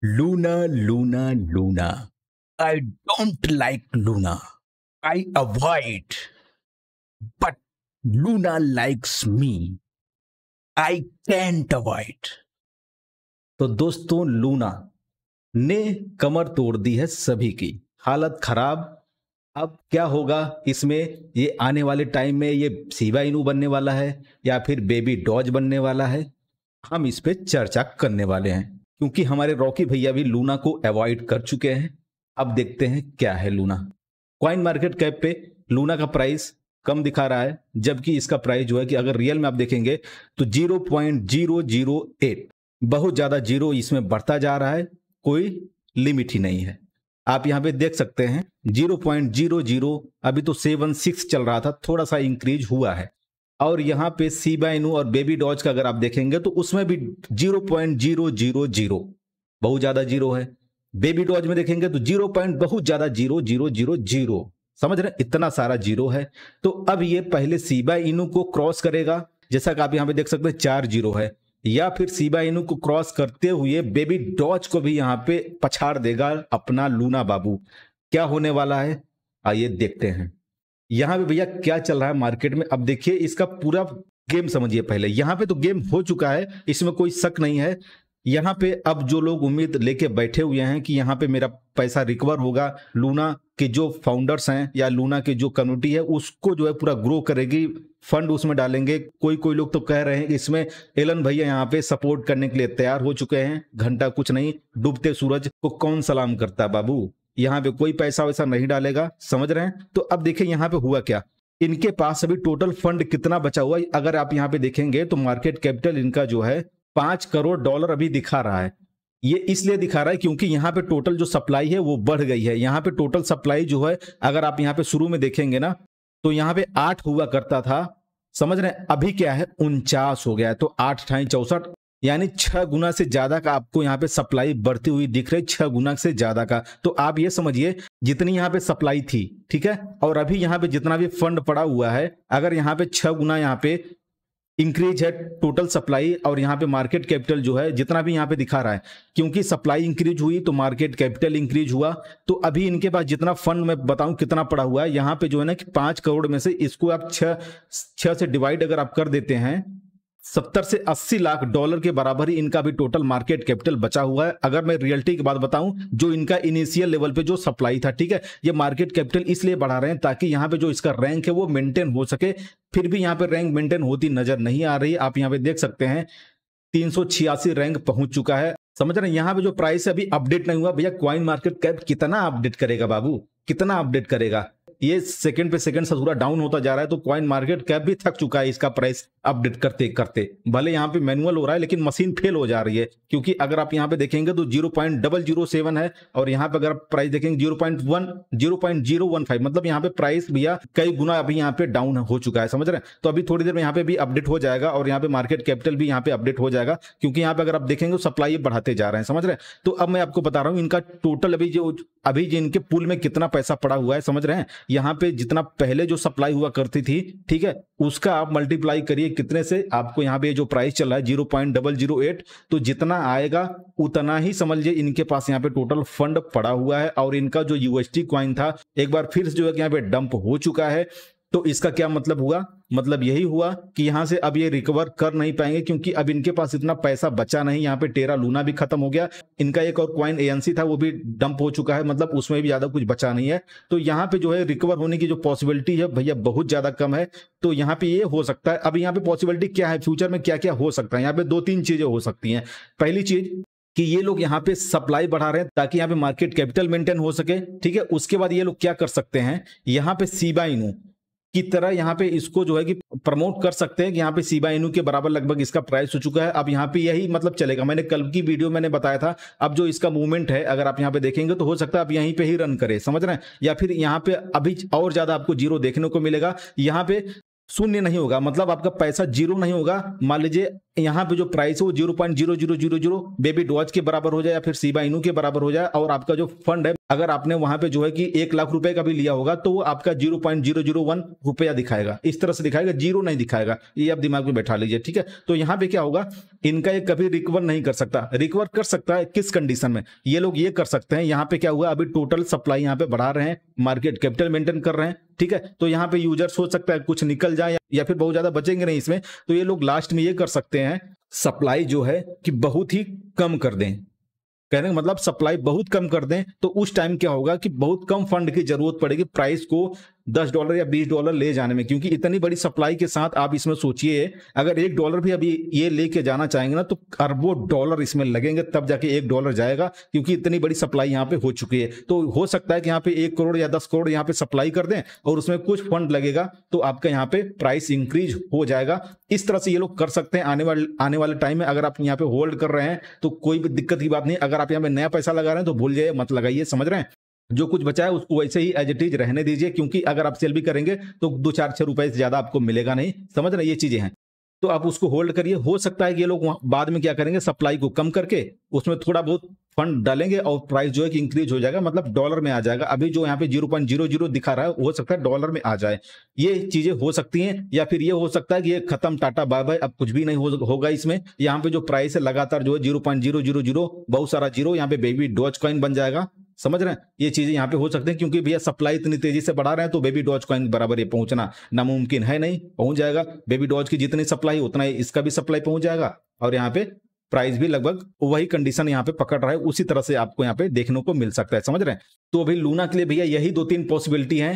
Luna, Luna, Luna. I don't like Luna. I avoid. But Luna likes me. I can't avoid. तो दोस्तों Luna ने कमर तोड़ दी है सभी की हालत खराब अब क्या होगा इसमें ये आने वाले टाइम में ये सीवा इनू बनने वाला है या फिर बेबी डॉज बनने वाला है हम इस पर चर्चा करने वाले हैं क्योंकि हमारे रॉकी भैया भी लूना को अवॉइड कर चुके हैं अब देखते हैं क्या है लूना क्वाइन मार्केट कैप पे लूना का प्राइस कम दिखा रहा है जबकि इसका प्राइस जो है कि अगर रियल में आप देखेंगे तो 0.008 बहुत ज्यादा जीरो इसमें बढ़ता जा रहा है कोई लिमिट ही नहीं है आप यहां पे देख सकते हैं 0.00 अभी तो 7.6 चल रहा था थोड़ा सा इंक्रीज हुआ है और यहाँ पे सी नू और बेबी डॉज का अगर आप देखेंगे तो उसमें भी zero point zero zero zero बहुत ज्यादा जीरो है बेबी डॉज में देखेंगे तो जीरो पॉइंट बहुत ज्यादा जीरो जीरो जीरो जीरो समझ रहे इतना सारा जीरो है तो अब ये पहले बाई इनू को क्रॉस करेगा जैसा कि आप यहाँ पे देख सकते हैं चार जीरो है या फिर सीबा इनू को क्रॉस करते हुए बेबी डॉज को भी यहाँ पे पछाड़ देगा अपना लूना बाबू क्या होने वाला है आइए देखते हैं यहाँ पे भैया क्या चल रहा है मार्केट में अब देखिए इसका पूरा गेम समझिए पहले यहाँ पे तो गेम हो चुका है इसमें कोई शक नहीं है यहाँ पे अब जो लोग उम्मीद लेके बैठे हुए हैं कि यहाँ पे मेरा पैसा रिकवर होगा लूना के जो फाउंडर्स हैं या लूना के जो कम्युनिटी है उसको जो है पूरा ग्रो करेगी फंड उसमें डालेंगे कोई कोई लोग तो कह रहे हैं इसमें एलन भैया यहाँ पे सपोर्ट करने के लिए तैयार हो चुके हैं घंटा कुछ नहीं डूबते सूरज को कौन सलाम करता बाबू यहाँ पे कोई पैसा वैसा नहीं डालेगा समझ रहे हैं तो अब देखिए यहाँ पे हुआ क्या इनके पास अभी टोटल फंड कितना बचा हुआ अगर आप यहाँ पे देखेंगे तो मार्केट कैपिटल इनका जो है पांच करोड़ डॉलर अभी दिखा रहा है ये इसलिए दिखा रहा है क्योंकि यहाँ पे टोटल जो सप्लाई है वो बढ़ गई है यहाँ पे टोटल सप्लाई जो है अगर आप यहाँ पे शुरू में देखेंगे ना तो यहाँ पे आठ हुआ करता था समझ रहे हैं अभी क्या है उनचास हो गया है तो आठ ठाई चौसठ यानी छह गुना से ज्यादा का आपको यहाँ पे सप्लाई बढ़ती हुई दिख रही छह गुना से ज्यादा का तो आप ये समझिए जितनी यहाँ पे सप्लाई थी ठीक है और अभी यहाँ पे जितना भी फंड पड़ा हुआ है अगर यहाँ पे छह गुना यहाँ पे इंक्रीज है टोटल सप्लाई और यहाँ पे मार्केट कैपिटल जो है जितना भी यहाँ पे दिखा रहा है क्योंकि सप्लाई इंक्रीज हुई तो मार्केट कैपिटल इंक्रीज हुआ तो अभी इनके पास जितना फंड मैं बताऊं कितना पड़ा हुआ है यहाँ पे जो है ना कि पांच करोड़ में से इसको आप छह छह से डिवाइड अगर आप कर देते हैं सत्तर से अस्सी लाख डॉलर के बराबर ही इनका भी टोटल मार्केट कैपिटल बचा हुआ है अगर मैं रियलिटी की बात बताऊं जो इनका इनिशियल लेवल पे जो सप्लाई था ठीक है ये मार्केट कैपिटल इसलिए बढ़ा रहे हैं ताकि यहाँ पे जो इसका रैंक है वो मेंटेन हो सके फिर भी यहाँ पे रैंक मेंटेन होती नजर नहीं आ रही आप यहाँ पे देख सकते हैं तीन रैंक पहुंच चुका है समझ रहे हैं यहाँ पे जो प्राइस है अभी अपडेट नहीं हुआ भैया क्वाइन मार्केट कैप कितना अपडेट करेगा बाबू कितना अपडेट करेगा ये सेकंड पे सेकंड ससुरा डाउन होता जा रहा है तो कॉइन मार्केट कैप भी थक चुका है इसका प्राइस अपडेट करते करते भले यहाँ पे मैनुअल हो रहा है लेकिन मशीन फेल हो जा रही है क्योंकि अगर आप यहाँ पे देखेंगे तो zero point double zero seven है और यहाँ पे अगर आप प्राइस देखेंगे zero point one zero point zero one five मतलब यहाँ पे प्राइस भैया कई गुना अभी यहाँ पे डाउन हो चुका है समझ रहे हैं तो अभी थोड़ी देर में यहाँ पे भी अपडेट हो जाएगा और यहाँ पे मार्केट कैपिटल भी यहाँ पे अपडेट हो जाएगा क्योंकि यहाँ पे अगर आप देखेंगे तो सप्लाई बढ़ाते जा रहे हैं समझ रहे हैं तो अब मैं आपको बता रहा हूँ इनका टोटल अभी जो अभी जिनके पुल में कितना पैसा पड़ा हुआ है समझ रहे हैं यहाँ पे जितना पहले जो सप्लाई हुआ करती थी ठीक है उसका आप मल्टीप्लाई करिए कितने से आपको यहाँ पे जो प्राइस चल रहा है zero point double zero eight तो जितना आएगा उतना ही समझ लीजिए इनके पास यहाँ पे टोटल फंड पड़ा हुआ है और इनका जो यूएसटी क्वाइन था एक बार फिर जो है यहाँ पे डंप हो चुका है तो इसका क्या मतलब हुआ मतलब यही हुआ कि यहाँ से अब ये रिकवर कर नहीं पाएंगे क्योंकि अब इनके पास इतना पैसा बचा नहीं यहाँ पे टेरा लूना भी खत्म हो गया इनका एक और क्वाइन एएनसी था वो भी डंप हो चुका है मतलब उसमें भी ज्यादा कुछ बचा नहीं है तो यहाँ पे जो है रिकवर होने की जो पॉसिबिलिटी है भैया बहुत ज्यादा कम है तो यहाँ पे ये हो सकता है अब यहाँ पे पॉसिबिलिटी क्या है फ्यूचर में क्या क्या हो सकता है यहाँ पे दो तीन चीजें हो सकती है पहली चीज कि ये लोग यहाँ पे सप्लाई बढ़ा रहे हैं ताकि यहाँ पे मार्केट कैपिटल मेंटेन हो सके ठीक है उसके बाद ये लोग क्या कर सकते हैं यहाँ पे सीबाइनू की तरह यहाँ पे इसको जो है कि प्रमोट कर सकते हैं कि यहाँ पे सीबा इनू के बराबर लगभग इसका प्राइस हो चुका है अब यहाँ पे यही मतलब चलेगा मैंने कल की वीडियो मैंने बताया था अब जो इसका मूवमेंट है अगर आप यहाँ पे देखेंगे तो हो सकता है आप यहीं पे ही रन करें समझ रहे हैं या फिर यहाँ पे अभी और ज्यादा आपको जीरो देखने को मिलेगा यहाँ पे शून्य नहीं होगा मतलब आपका पैसा जीरो नहीं होगा मान लीजिए यहाँ पे जो प्राइस है वो zero point zero zero zero zero Baby Doge के बराबर हो जाए या फिर सीबा इनू के बराबर हो जाए और आपका जो फंड है अगर आपने वहां पे जो है कि एक लाख रुपए का भी लिया होगा तो वो आपका zero point zero zero one रुपया दिखाएगा इस तरह से दिखाएगा जीरो नहीं दिखाएगा ये आप दिमाग में बैठा लीजिए ठीक है तो यहाँ पे क्या होगा इनका ये कभी रिकवर नहीं कर सकता रिकवर कर सकता है किस कंडीशन में ये लोग ये कर सकते हैं यहाँ पे क्या हुआ अभी टोटल सप्लाई यहाँ पे बढ़ा रहे हैं मार्केट कैपिटल मेंटेन कर रहे हैं ठीक है तो यहाँ पे यूजर सोच सकता है कुछ निकल जाए या फिर बहुत ज्यादा बचेंगे नहीं इसमें तो ये लोग लास्ट में ये कर सकते हैं सप्लाई जो है कि बहुत ही कम कर दें कहने का मतलब सप्लाई बहुत कम कर दें तो उस टाइम क्या होगा कि बहुत कम फंड की जरूरत पड़ेगी प्राइस को दस डॉलर या बीस डॉलर ले जाने में क्योंकि इतनी बड़ी सप्लाई के साथ आप इसमें सोचिए अगर एक डॉलर भी अभी ये लेके जाना चाहेंगे ना तो अरबों डॉलर इसमें लगेंगे तब जाके एक डॉलर जाएगा क्योंकि इतनी बड़ी सप्लाई यहाँ पे हो चुकी है तो हो सकता है कि यहाँ पे एक करोड़ या दस करोड़ यहाँ पे सप्लाई कर दें और उसमें कुछ फंड लगेगा तो आपका यहाँ पे प्राइस इंक्रीज हो जाएगा इस तरह से ये लोग कर सकते हैं आने वाले आने वाले टाइम में अगर आप यहाँ पे होल्ड कर रहे हैं तो कोई भी दिक्कत की बात नहीं अगर आप यहाँ पे नया पैसा लगा रहे हैं तो भूल जाइए मत लगाइए समझ रहे हैं जो कुछ बचा है उसको वैसे ही एज इट इज रहने दीजिए क्योंकि अगर आप सेल भी करेंगे तो दो चार छह रुपए से ज़्यादा आपको मिलेगा नहीं समझ रहे ये चीज़ें हैं तो आप उसको होल्ड करिए हो सकता है कि ये लोग बाद में क्या करेंगे सप्लाई को कम करके उसमें थोड़ा बहुत फंड डालेंगे और प्राइस जो है कि इंक्रीज हो जाएगा मतलब डॉलर में आ जाएगा अभी जो यहाँ पे जीरो पॉइंट जीरो जीरो दिखा रहा है हो सकता है डॉलर में आ जाए ये चीजें हो सकती हैं या फिर ये हो सकता है कि ये खत्म टाटा बाय बाय अब कुछ भी नहीं हो, होगा इसमें यहाँ पे जो प्राइस है लगातार जो है zero point zero zero zero बहुत सारा जीरो यहाँ पे बेबी डॉच कॉइन बन जाएगा समझ रहे हैं ये चीजें यहाँ पे हो सकती हैं क्योंकि भैया सप्लाई इतनी तेजी से बढ़ा रहे हैं तो बेबी डॉज कॉइन बराबर ये पहुंचना नामुमकिन है नहीं पहुंच जाएगा बेबी डॉज की जितनी सप्लाई उतना ही इसका भी सप्लाई पहुंच जाएगा और यहाँ पे प्राइस भी लगभग वही कंडीशन यहाँ पे पकड़ रहा है उसी तरह से आपको यहाँ पे देखने को मिल सकता है समझ रहे हैं तो अभी लूना के लिए भैया यही दो तीन पॉसिबिलिटी है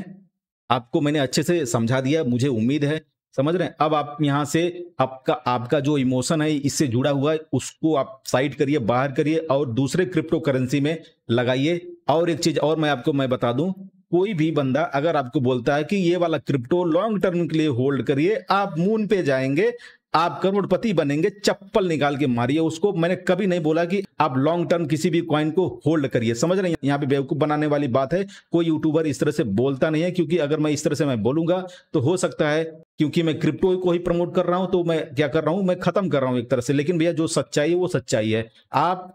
आपको मैंने अच्छे से समझा दिया मुझे उम्मीद है समझ रहे हैं अब आप यहाँ से आपका आपका जो इमोशन है इससे जुड़ा हुआ है उसको आप साइड करिए बाहर करिए और दूसरे क्रिप्टो करेंसी में लगाइए और एक चीज और मैं आपको मैं बता दूं कोई भी बंदा अगर आपको बोलता है कि ये वाला क्रिप्टो लॉन्ग टर्म के लिए होल्ड करिए आप मून पे जाएंगे आप करोड़पति बनेंगे चप्पल निकाल के मारिए उसको मैंने कभी नहीं बोला कि आप लॉन्ग टर्म किसी भी कॉइन को होल्ड करिए समझ रहे हैं यहाँ पे बेवकूफ बनाने वाली बात है कोई यूट्यूबर इस तरह से बोलता नहीं है क्योंकि अगर मैं इस तरह से मैं बोलूंगा तो हो सकता है क्योंकि मैं क्रिप्टो को ही प्रमोट कर रहा हूं तो मैं क्या कर रहा हूं मैं खत्म कर रहा हूं एक तरह से लेकिन भैया जो सच्चाई है वो सच्चाई है आप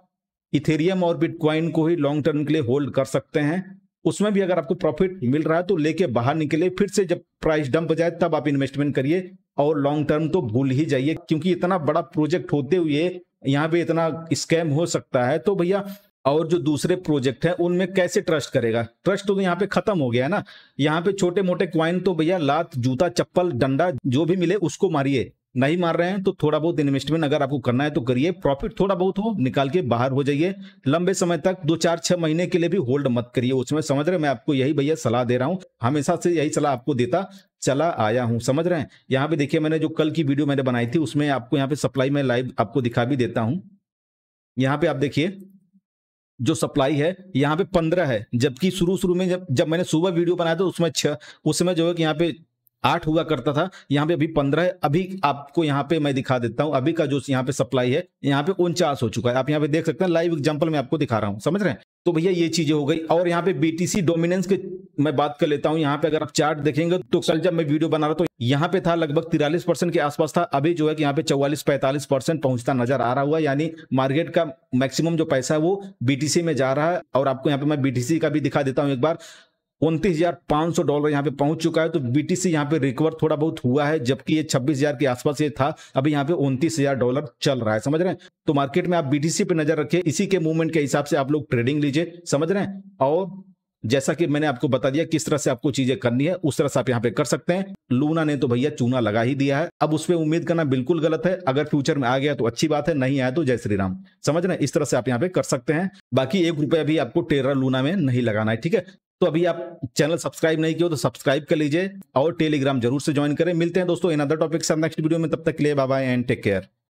इथेरियम और बिटकॉइन को ही लॉन्ग टर्म के लिए होल्ड कर सकते हैं उसमें भी अगर आपको प्रॉफिट मिल रहा है तो लेके बाहर निकले फिर से जब प्राइस डंप जाए तब आप इन्वेस्टमेंट करिए और लॉन्ग टर्म तो भूल ही जाइए क्योंकि इतना बड़ा प्रोजेक्ट होते हुए यहाँ पे इतना स्कैम हो सकता है तो भैया और जो दूसरे प्रोजेक्ट है उनमें कैसे ट्रस्ट करेगा ट्रस्ट तो यहाँ पे खत्म हो गया है ना यहाँ पे छोटे मोटे क्वाइन तो भैया लात जूता चप्पल डंडा जो भी मिले उसको मारिए नहीं मार रहे हैं तो थोड़ा बहुत इन्वेस्टमेंट अगर आपको करना है तो करिए प्रॉफिट थोड़ा बहुत हो निकाल के बाहर हो जाइए लंबे समय तक दो चार छह महीने के लिए भी होल्ड मत करिए उसमें समझ रहे मैं आपको यही भैया सलाह दे रहा हूँ हमेशा से यही सलाह आपको देता चला आया हूं समझ रहे हैं यहाँ पे देखिए मैंने जो कल की वीडियो मैंने बनाई थी उसमें आपको यहाँ पे सप्लाई में लाइव आपको दिखा भी देता हूं यहाँ पे आप देखिए जो सप्लाई है यहाँ पे पंद्रह है जबकि शुरू शुरू में जब जब मैंने सुबह वीडियो बनाया था उसमें छह उसमें जो है कि यहाँ पे आठ हुआ करता था यहाँ पे अभी पंद्रह है अभी आपको यहाँ पे मैं दिखा देता हूँ अभी का जो यहाँ पे सप्लाई है यहाँ पे उनचास हो चुका है आप यहाँ पे देख सकते हैं लाइव एग्जाम्पल मैं आपको दिखा रहा हूँ समझ रहे हैं तो भैया ये चीजें हो गई और यहाँ पे बीटीसी डोमिनेंस के मैं बात कर लेता हूँ यहाँ पे अगर आप चार्ट देखेंगे तो कल जब मैं वीडियो बना रहा था यहाँ पे था लगभग तिरालीस परसेंट के आसपास था अभी जो है कि यहाँ पे चौवालीस पैंतालीस परसेंट पहुंचता नजर आ रहा हुआ यानी मार्केट का मैक्सिमम जो पैसा है वो बीटीसी में जा रहा है और आपको यहाँ पे मैं बीटीसी का भी दिखा देता हूँ एक बार उनतीस हजार पांच सौ डॉलर यहाँ पे पहुंच चुका है तो बीटीसी यहाँ पे रिकवर थोड़ा बहुत हुआ है जबकि ये छब्बीस हजार के आसपास ये था अभी यहाँ पे उनतीस हजार डॉलर चल रहा है समझ रहे हैं तो मार्केट में आप बीटीसी पे नजर रखिए इसी के मूवमेंट के हिसाब से आप लोग ट्रेडिंग लीजिए समझ रहे हैं और जैसा कि मैंने आपको बता दिया किस तरह से आपको चीजें करनी है उस तरह से आप यहाँ पे कर सकते हैं लूना ने तो भैया चूना लगा ही दिया है अब उसमें उम्मीद करना बिल्कुल गलत है अगर फ्यूचर में आ गया तो अच्छी बात है नहीं आया तो जय श्री राम समझ रहे इस तरह से आप यहाँ पे कर सकते हैं बाकी एक रुपया भी आपको टेरा लूना में नहीं लगाना है ठीक है तो अभी आप चैनल सब्सक्राइब नहीं किया तो सब्सक्राइब कर लीजिए और टेलीग्राम जरूर से ज्वाइन करें मिलते हैं दोस्तों in other topics next video में तब तक के लिए बाय एंड टेक केयर